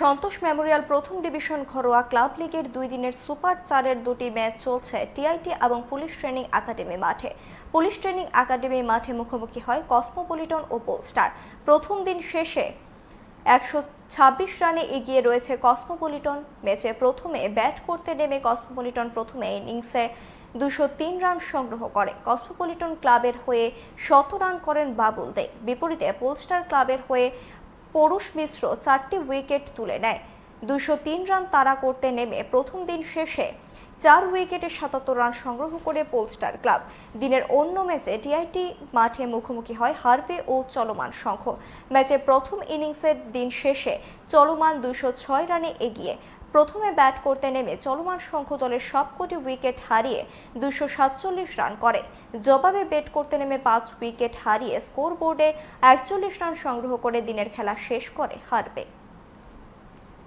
সন্তোষ memorial প্রথম division ঘরোয়া club লিগের দুই দিনের সুপার চারের দুটি ম্যাচ চলছে টিআইটি এবং পুলিশ ট্রেনিং একাডেমি মাঠে পুলিশ ট্রেনিং একাডেমি মাঠে মুখোমুখি হয় কসমোপলিটন ও পোলস্টার প্রথম দিন শেষে একশো ছাব্বিশ রানে এগিয়ে রয়েছে কসমোপলিটন ম্যাচে প্রথমে ব্যাট করতে নেমে কসমোপলিটন প্রথমে ইনিংসে দুশো তিন রান সংগ্রহ করে কসমোপলিটন ক্লাবের হয়ে শত রান করেন বাবুল দে বিপরীতে পোলস্টার ক্লাবের হয়ে পরুষ মিশ্র চারটি উইকেট তুলে নেয় দুশো রান তাড়া করতে নেমে প্রথম দিন শেষে চার উইকেটে সাতাত্তর রান সংগ্রহ করে পোলস্টার ক্লাব দিনের অন্য ম্যাচে ডিআইটি মাঠে মুখোমুখি হয় হারবে ও চলমান সংঘ ম্যাচের প্রথম ইনিংসের দিন শেষে চলমান দুশো রানে এগিয়ে প্রথমে ব্যাট করতে নেমে চলমান সংঘ দলের সবকটি উইকেট হারিয়ে দুশো রান করে জবাবে ব্যাট করতে নেমে পাঁচ উইকেট হারিয়ে স্কোরবোর্ডে একচল্লিশ রান সংগ্রহ করে দিনের খেলা শেষ করে হারবে